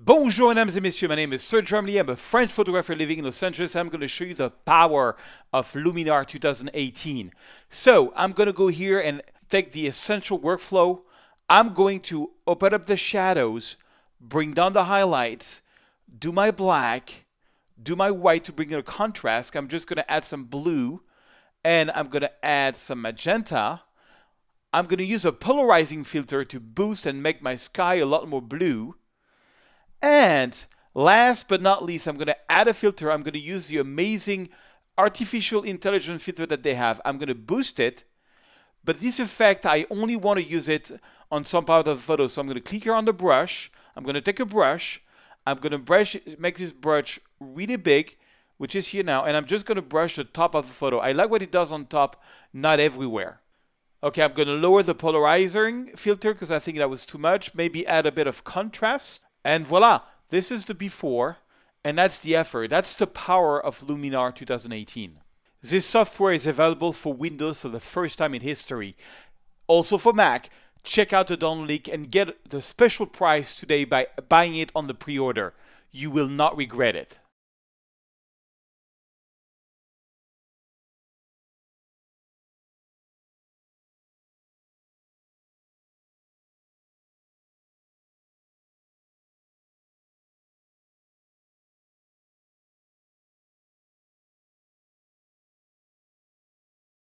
Bonjour, mesdames et messieurs. My name is Sir Drumley. I'm a French photographer living in Los Angeles. I'm going to show you the power of Luminar 2018. So I'm going to go here and take the essential workflow. I'm going to open up the shadows, bring down the highlights, do my black, do my white to bring in a contrast. I'm just going to add some blue and I'm going to add some magenta. I'm going to use a polarizing filter to boost and make my sky a lot more blue. And last but not least, I'm going to add a filter. I'm going to use the amazing artificial intelligence filter that they have. I'm going to boost it. But this effect, I only want to use it on some part of the photo. So I'm going to click here on the brush. I'm going to take a brush. I'm going to brush, make this brush really big, which is here now. And I'm just going to brush the top of the photo. I like what it does on top, not everywhere. Okay, I'm going to lower the polarizing filter because I think that was too much. Maybe add a bit of contrast. And voila, this is the before, and that's the effort. That's the power of Luminar 2018. This software is available for Windows for the first time in history. Also for Mac, check out the download link and get the special price today by buying it on the pre-order. You will not regret it.